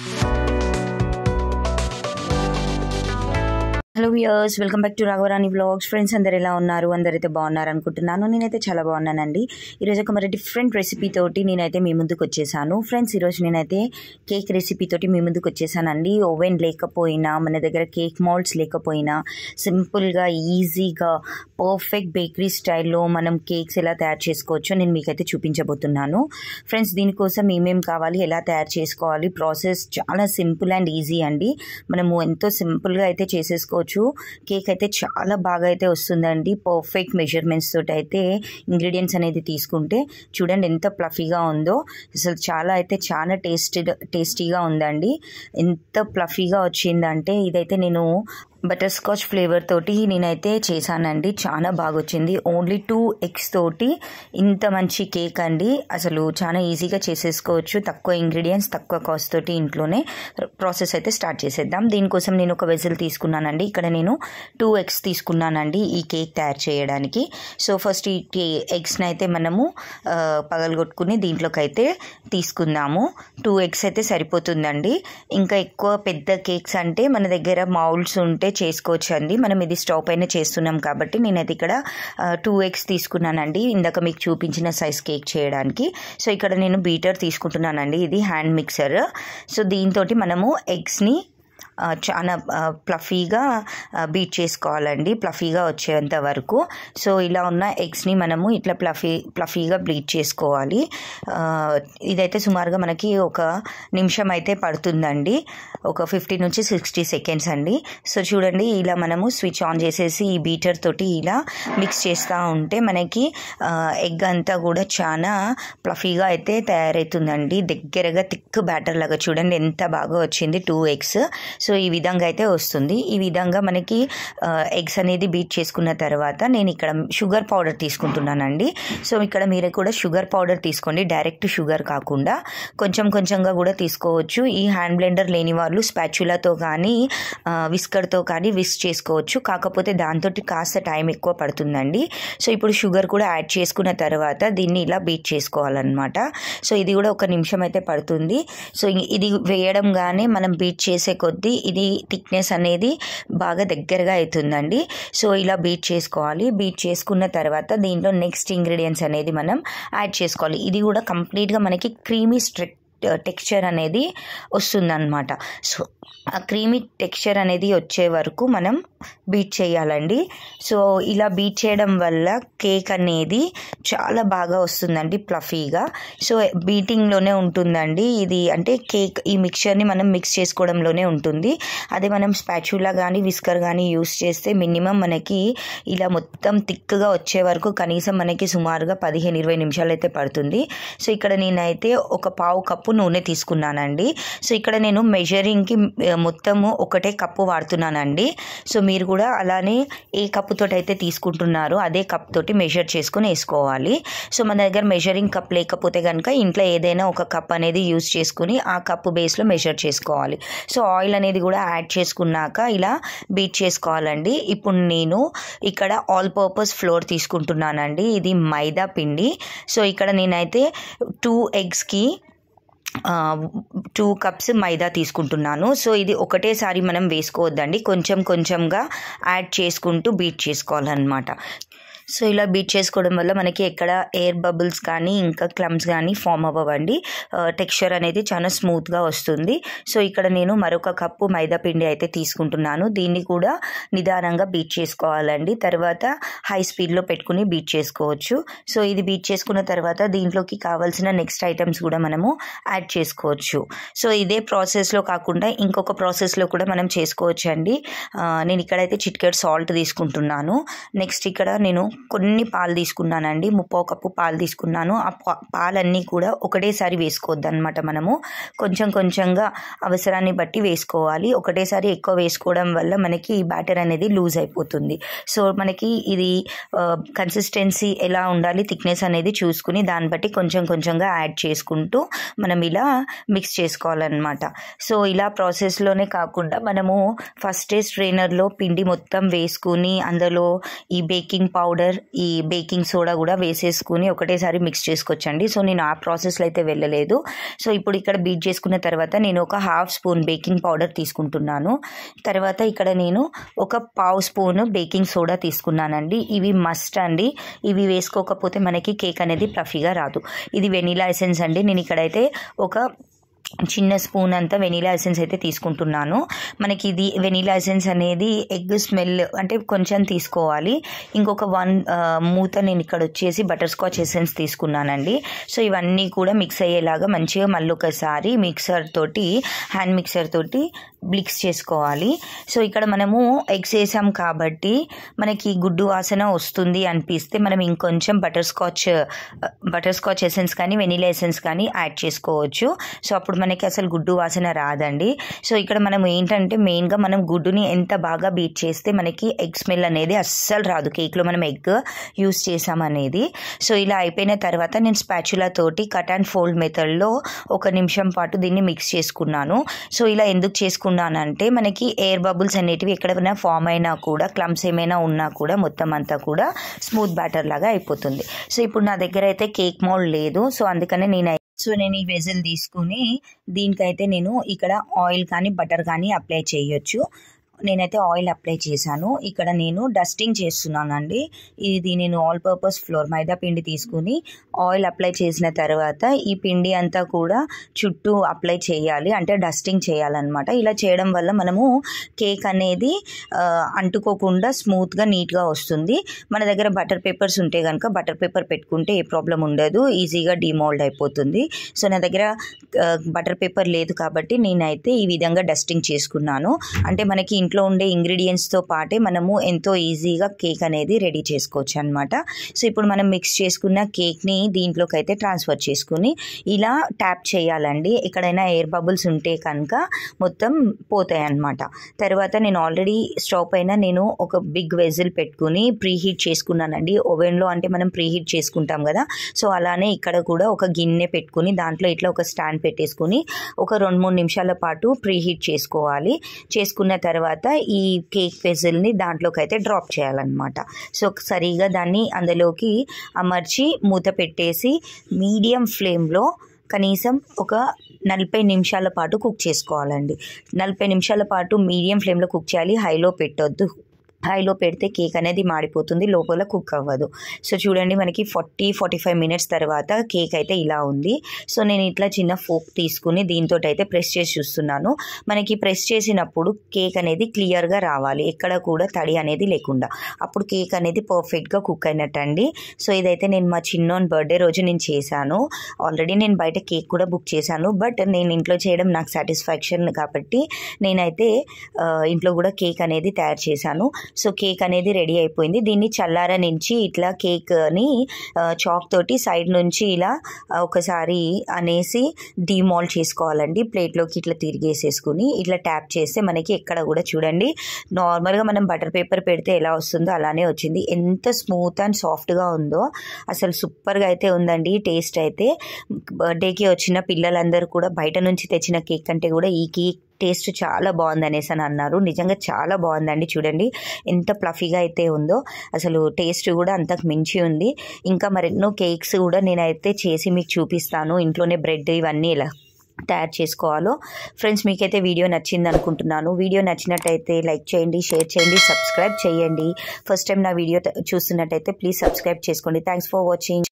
Thank you. Hello viewers welcome back to Raghavarani vlogs friends అందరు ఎలా ఉన్నారు అందరైతే బాగున్నారు అనుకుంటున్నాను నేనైతే చాలా బాగున్నానండి ఈరోజు ఒక మరి డిఫరెంట్ రెసిపీ తోటి నేనైతే మీ ముందుకు వచ్చేసాను ఫ్రెండ్స్ ఈరోజు నేనైతే కేక్ రెసిపీ తోటి మీ ముందుకు వచ్చేసానండి ఓవెన్ లేకపోయినా మన దగ్గర కేక్ మౌల్డ్స్ లేకపోయినా సింపుల్గా ఈజీగా పర్ఫెక్ట్ బేకరీ స్టైల్లో మనం కేక్స్ ఎలా తయారు చేసుకోవచ్చో నేను మీకైతే చూపించబోతున్నాను ఫ్రెండ్స్ దీనికోసం ఏమేమి కావాలి ఎలా తయారు చేసుకోవాలి ప్రాసెస్ చాలా సింపుల్ అండ్ ఈజీ అండి మనము ఎంతో సింపుల్గా అయితే చేసేసుకోవచ్చు చేసుకోవచ్చు కేక్ అయితే చాలా బాగా అయితే వస్తుందండి పర్ఫెక్ట్ మెజర్మెంట్స్ తోటి అయితే ఇంగ్రీడియంట్స్ అనేది తీసుకుంటే చూడండి ఎంత ప్లఫీగా ఉందో అసలు చాలా అయితే చాలా టేస్టీ టేస్టీగా ఉందండి ఎంత ప్లఫీగా వచ్చిందంటే ఇదైతే నేను బటర్ స్కాచ్ ఫ్లేవర్ తోటి నేనైతే చేశానండి చాలా బాగా వచ్చింది ఓన్లీ టూ ఎగ్స్ తోటి ఇంత మంచి కేక్ అండి అసలు చాలా ఈజీగా చేసేసుకోవచ్చు తక్కువ ఇంగ్రీడియంట్స్ తక్కువ కాస్ట్ తోటి ఇంట్లోనే ప్రాసెస్ అయితే స్టార్ట్ చేసేద్దాం దీనికోసం నేను ఒక వెజిల్ తీసుకున్నానండి ఇక్కడ నేను టూ ఎగ్స్ తీసుకున్నానండి ఈ కేక్ తయారు చేయడానికి సో ఫస్ట్ ఈ ఎగ్స్ని అయితే మనము పగలగొట్టుకుని దీంట్లోకి అయితే తీసుకుందాము టూ ఎగ్స్ అయితే సరిపోతుందండి ఇంకా ఎక్కువ పెద్ద కేక్స్ అంటే మన దగ్గర మౌల్స్ ఉంటే అయితే చేసుకోవచ్చు అండి మనం ఇది స్టవ్ అయినా చేస్తున్నాం కాబట్టి నేను అది ఇక్కడ టూ ఎగ్స్ తీసుకున్నానండి ఇందాక మీకు చూపించిన సైజ్ కేక్ చేయడానికి సో ఇక్కడ నేను బీటర్ తీసుకుంటున్నానండి ఇది హ్యాండ్ మిక్సర్ సో దీంతో మనము ఎగ్స్ని చాలా ప్లఫీగా బీట్ చేసుకోవాలండి ప్లఫీగా వచ్చేంత వరకు సో ఇలా ఉన్న ఎగ్స్ని మనము ఇట్లా ప్లఫీ ప్లఫీగా బ్లీట్ చేసుకోవాలి ఇదైతే సుమారుగా మనకి ఒక నిమిషం అయితే పడుతుందండి ఒక ఫిఫ్టీ నుంచి సిక్స్టీ సెకండ్స్ అండి సో చూడండి ఇలా మనము స్విచ్ ఆన్ చేసేసి ఈ బీటర్ తోటి ఇలా మిక్స్ చేస్తూ ఉంటే మనకి ఎగ్ అంతా కూడా చాలా ప్లఫీగా అయితే తయారవుతుందండి దగ్గరగా థిక్ బ్యాటర్ లాగా చూడండి ఎంత బాగా వచ్చింది టూ ఎగ్స్ సో ఈ విధంగా అయితే వస్తుంది ఈ విధంగా మనకి ఎగ్స్ అనేది బీట్ చేసుకున్న తర్వాత నేను ఇక్కడ షుగర్ పౌడర్ తీసుకుంటున్నానండి సో ఇక్కడ మీరు కూడా షుగర్ పౌడర్ తీసుకోండి డైరెక్ట్ షుగర్ కాకుండా కొంచెం కొంచెంగా కూడా తీసుకోవచ్చు ఈ హ్యాండ్ బ్లెండర్ లేని వారు కొన్నిసార్లు స్పాచ్యులాతో కానీ విస్కర్తో కానీ విస్క్ చేసుకోవచ్చు కాకపోతే దాంతో కాస్త టైం ఎక్కువ పడుతుందండి సో ఇప్పుడు షుగర్ కూడా యాడ్ చేసుకున్న తర్వాత దీన్ని ఇలా బీట్ చేసుకోవాలన్నమాట సో ఇది కూడా ఒక నిమిషం అయితే పడుతుంది సో ఇది వేయడం కానీ మనం బీట్ చేసే కొద్దీ ఇది థిక్నెస్ అనేది బాగా దగ్గరగా అవుతుందండి సో ఇలా బీట్ చేసుకోవాలి బీట్ చేసుకున్న తర్వాత దీంట్లో నెక్స్ట్ ఇంగ్రీడియంట్స్ అనేది మనం యాడ్ చేసుకోవాలి ఇది కూడా కంప్లీట్గా మనకి క్రీమీ స్ట్రిక్ టెక్స్చర్ అనేది వస్తుందన్నమాట సో ఆ క్రీమీ టెక్స్చర్ అనేది వచ్చే వరకు మనం బీట్ చేయాలండి సో ఇలా బీట్ చేయడం వల్ల కేక్ అనేది చాలా బాగా వస్తుందండి ప్లఫీగా సో బీటింగ్లోనే ఉంటుందండి ఇది అంటే కేక్ ఈ మిక్చర్ని మనం మిక్స్ చేసుకోవడంలోనే ఉంటుంది అదే మనం స్పాచ్యులా కానీ విస్కర్ కానీ యూస్ చేస్తే మినిమం మనకి ఇలా మొత్తం థిక్గా వచ్చే వరకు కనీసం మనకి సుమారుగా పదిహేను ఇరవై నిమిషాలు అయితే పడుతుంది సో ఇక్కడ నేనైతే ఒక పావు కప్ కప్పు నూనె తీసుకున్నానండి సో ఇక్కడ నేను మెజరింగ్కి మొత్తము ఒకటే కప్పు వాడుతున్నానండి సో మీరు కూడా అలానే ఏ కప్పుతో అయితే తీసుకుంటున్నారో అదే కప్ తోటి మెజర్ చేసుకుని వేసుకోవాలి సో మన దగ్గర మెజరింగ్ కప్ లేకపోతే కనుక ఇంట్లో ఏదైనా ఒక కప్ అనేది యూజ్ చేసుకుని ఆ కప్పు బేస్లో మెజర్ చేసుకోవాలి సో ఆయిల్ అనేది కూడా యాడ్ చేసుకున్నాక ఇలా బీట్ చేసుకోవాలండి ఇప్పుడు నేను ఇక్కడ ఆల్ పర్పస్ ఫ్లోర్ తీసుకుంటున్నానండి ఇది మైదా పిండి సో ఇక్కడ నేనైతే టూ ఎగ్స్కి టూ కప్స్ మైదా తీసుకుంటున్నాను సో ఇది ఒకటేసారి మనం వేసుకోవద్దండి కొంచెం కొంచెంగా యాడ్ చేసుకుంటూ బీట్ చేసుకోవాలన్నమాట సో ఇలా బీట్ చేసుకోవడం వల్ల మనకి ఎక్కడ ఎయిర్ బబుల్స్ కానీ ఇంకా క్లమ్స్ కానీ ఫామ్ అవ్వండి టెక్స్చర్ అనేది చాలా స్మూత్గా వస్తుంది సో ఇక్కడ నేను మరొక కప్పు మైదా పిండి అయితే తీసుకుంటున్నాను దీన్ని కూడా నిదానంగా బీట్ చేసుకోవాలండి తర్వాత హై స్పీడ్లో పెట్టుకుని బీట్ చేసుకోవచ్చు సో ఇది బీట్ చేసుకున్న తర్వాత దీంట్లోకి కావాల్సిన నెక్స్ట్ ఐటమ్స్ కూడా మనము యాడ్ చేసుకోవచ్చు సో ఇదే ప్రాసెస్లో కాకుండా ఇంకొక ప్రాసెస్లో కూడా మనం చేసుకోవచ్చు అండి నేను ఇక్కడైతే చిట్కెట్ సాల్ట్ తీసుకుంటున్నాను నెక్స్ట్ ఇక్కడ నేను కొన్ని పాలు తీసుకున్నానండి ముప్పో కప్పు పాలు తీసుకున్నాను ఆ పాలన్నీ కూడా ఒకటేసారి వేసుకోవద్దనమాట మనము కొంచెం కొంచెంగా అవసరాన్ని బట్టి వేసుకోవాలి ఒకటేసారి ఎక్కువ వేసుకోవడం వల్ల మనకి ఈ బ్యాటర్ అనేది లూజ్ అయిపోతుంది సో మనకి ఇది కన్సిస్టెన్సీ ఎలా ఉండాలి థిక్నెస్ అనేది చూసుకుని దాన్ని బట్టి కొంచెం కొంచెంగా యాడ్ చేసుకుంటూ మనం ఇలా మిక్స్ చేసుకోవాలన్నమాట సో ఇలా ప్రాసెస్లోనే కాకుండా మనము ఫస్ట్ స్ట్రైనర్లో పిండి మొత్తం వేసుకుని అందులో ఈ బేకింగ్ పౌడర్ వాటర్ ఈ బేకింగ్ సోడా కూడా వేసేసుకుని ఒకటేసారి మిక్స్ చేసుకోవచ్చండి సో నేను ఆ ప్రాసెస్లో అయితే వెళ్ళలేదు సో ఇప్పుడు ఇక్కడ బీట్ చేసుకున్న తర్వాత నేను ఒక హాఫ్ స్పూన్ బేకింగ్ పౌడర్ తీసుకుంటున్నాను తర్వాత ఇక్కడ నేను ఒక పావు స్పూన్ బేకింగ్ సోడా తీసుకున్నానండి ఇవి మస్ట్ అండి ఇవి వేసుకోకపోతే మనకి కేక్ అనేది ప్రఫీగా రాదు ఇది వెనీలా ఎసెన్స్ అండి నేను ఇక్కడైతే ఒక చిన్న స్పూన్ అంతా వెనీలా ఎసెన్స్ అయితే తీసుకుంటున్నాను మనకి ఇది వెనీలా ఎసెన్స్ అనేది ఎగ్ స్మెల్ అంటే కొంచెం తీసుకోవాలి ఇంకొక వన్ మూత నేను ఇక్కడ వచ్చేసి బటర్ స్కాచ్ ఎసెన్స్ తీసుకున్నానండి సో ఇవన్నీ కూడా మిక్స్ అయ్యేలాగా మంచిగా మళ్ళీ ఒకసారి మిక్సర్ తోటి హ్యాండ్ మిక్సర్ తోటి బ్లిక్స్ చేసుకోవాలి సో ఇక్కడ మనము ఎగ్స్ వేసాం కాబట్టి మనకి గుడ్డు వాసన వస్తుంది అనిపిస్తే మనం ఇంకొంచెం butterscotch butterscotch essence కానీ వెనీలా ఎసెన్స్ కానీ యాడ్ చేసుకోవచ్చు సో అప్పుడు మనకి అసలు గుడ్డు వాసన రాదండి సో ఇక్కడ మనం ఏంటంటే మెయిన్గా మనం గుడ్డుని ఎంత బాగా బీట్ చేస్తే మనకి ఎగ్ స్మెల్ అనేది అస్సలు రాదు కేక్లో మనం ఎగ్ యూస్ చేసామనేది సో ఇలా అయిపోయిన తర్వాత నేను స్పాచులా తోటి కట్ అండ్ ఫోల్డ్ మెథడ్లో ఒక నిమిషం పాటు దీన్ని మిక్స్ చేసుకున్నాను సో ఇలా ఎందుకు చేసుకున్నానంటే మనకి ఎయిర్ బబుల్స్ అనేటివి ఎక్కడైనా ఫామ్ అయినా కూడా క్లమ్స్ ఏమైనా ఉన్నా కూడా మొత్తం అంతా కూడా స్మూత్ బ్యాటర్ లాగా అయిపోతుంది సో ఇప్పుడు నా దగ్గర అయితే కేక్ మోల్డ్ లేదు సో అందుకనే నేను సో నేను ఈ వెజల్ తీసుకుని దీనికైతే నేను ఇక్కడ ఆయిల్ కానీ బటర్ కానీ అప్లై చేయొచ్చు నేనైతే ఆయిల్ అప్లై చేశాను ఇక్కడ నేను డస్టింగ్ చేస్తున్నానండి ఇది నేను ఆల్ పర్పస్ ఫ్లోర్ మైదా పిండి తీసుకుని ఆయిల్ అప్లై చేసిన తర్వాత ఈ పిండి అంతా కూడా చుట్టూ అప్లై చేయాలి అంటే డస్టింగ్ చేయాలన్నమాట ఇలా చేయడం వల్ల మనము కేక్ అనేది అంటుకోకుండా స్మూత్గా నీట్గా వస్తుంది మన దగ్గర బటర్ పేపర్స్ ఉంటే కనుక బటర్ పేపర్ పెట్టుకుంటే ఏ ప్రాబ్లం ఉండదు ఈజీగా డిమోల్డ్ అయిపోతుంది సో నా దగ్గర బటర్ పేపర్ లేదు కాబట్టి నేనైతే ఈ విధంగా డస్టింగ్ చేసుకున్నాను అంటే మనకి ఇంట్లో ఉండే ఇంగ్రీడియంట్స్తో పాటే మనము ఎంతో ఈజీగా కేక్ అనేది రెడీ చేసుకోవచ్చు అనమాట సో ఇప్పుడు మనం మిక్స్ చేసుకున్న కేక్ని దీంట్లోకి అయితే ట్రాన్స్ఫర్ చేసుకుని ఇలా ట్యాప్ చేయాలండి ఎక్కడైనా ఎయిర్ బబుల్స్ ఉంటే కనుక మొత్తం పోతాయి అనమాట తర్వాత నేను ఆల్రెడీ స్టవ్ పైన నేను ఒక బిగ్ వెజిల్ పెట్టుకుని ప్రీహీట్ చేసుకున్నానండి ఓవెన్లో అంటే మనం ప్రీహీట్ చేసుకుంటాం కదా సో అలానే ఇక్కడ కూడా ఒక గిన్నె పెట్టుకుని దాంట్లో ఇట్లా ఒక స్టాండ్ పెట్టేసుకుని ఒక రెండు మూడు నిమిషాల పాటు ప్రీహీట్ చేసుకోవాలి చేసుకున్న తర్వాత తర్వాత ఈ కేక్ పెజిల్ని దాంట్లోకి అయితే డ్రాప్ చేయాలన్నమాట సో సరిగా దాన్ని అందులోకి అమర్చి మూత పెట్టేసి మీడియం ఫ్లేమ్లో కనీసం ఒక నలభై నిమిషాల పాటు కుక్ చేసుకోవాలండి నలభై నిమిషాల పాటు మీడియం ఫ్లేమ్లో కుక్ చేయాలి హైలో పెట్టొద్దు హైలో పెడితే కేక్ అనేది మాడిపోతుంది లోపల కుక్ అవ్వదు సో చూడండి మనకి ఫార్టీ ఫార్టీ ఫైవ్ మినిట్స్ తర్వాత కేక్ అయితే ఇలా ఉంది సో నేను ఇట్లా చిన్న ఫోక్ తీసుకుని దీంతో అయితే ప్రెస్ చేసి చూస్తున్నాను మనకి ప్రెస్ చేసినప్పుడు కేక్ అనేది క్లియర్గా రావాలి ఎక్కడ కూడా తడి అనేది లేకుండా అప్పుడు కేక్ అనేది పర్ఫెక్ట్గా కుక్ అయినట్టండి సో ఇదైతే నేను మా చిన్నోన్ బర్త్డే రోజు నేను చేశాను ఆల్రెడీ నేను బయట కేక్ కూడా బుక్ చేశాను బట్ నేను ఇంట్లో చేయడం నాకు సాటిస్ఫాక్షన్ కాబట్టి నేనైతే ఇంట్లో కూడా కేక్ అనేది తయారు చేశాను సో కేక్ అనేది రెడీ అయిపోయింది దీన్ని నుంచి ఇట్లా కేక్ని చాక్ తోటి సైడ్ నుంచి ఇలా ఒకసారి అనేసి డిమాల్ చేసుకోవాలండి ప్లేట్లోకి ఇట్లా తిరిగేసేసుకుని ఇట్లా ట్యాప్ చేస్తే మనకి ఎక్కడ కూడా చూడండి నార్మల్గా మనం బటర్ పేపర్ పెడితే ఎలా వస్తుందో అలానే వచ్చింది ఎంత స్మూత్ అండ్ సాఫ్ట్గా ఉందో అసలు సూపర్గా అయితే ఉందండి టేస్ట్ అయితే బర్త్డేకి వచ్చిన పిల్లలందరూ కూడా బయట నుంచి తెచ్చిన కేక్ అంటే కూడా ఈ కేక్ టేస్ట్ చాలా బాగుంది అనేసి అని అన్నారు నిజంగా చాలా బాగుందండి చూడండి ఎంత ప్లఫీగా అయితే ఉందో అసలు టేస్ట్ కూడా అంతకు మించి ఉంది ఇంకా మరెన్నో కేక్స్ కూడా నేనైతే చేసి మీకు చూపిస్తాను ఇంట్లోనే బ్రెడ్ ఇవన్నీ ఇలా తయారు చేసుకోవాలో ఫ్రెండ్స్ మీకైతే వీడియో నచ్చింది అనుకుంటున్నాను వీడియో నచ్చినట్టయితే లైక్ చేయండి షేర్ చేయండి సబ్స్క్రైబ్ చేయండి ఫస్ట్ టైం నా వీడియో చూస్తున్నట్టయితే ప్లీజ్ సబ్స్క్రైబ్ చేసుకోండి థ్యాంక్స్ ఫర్ వాచింగ్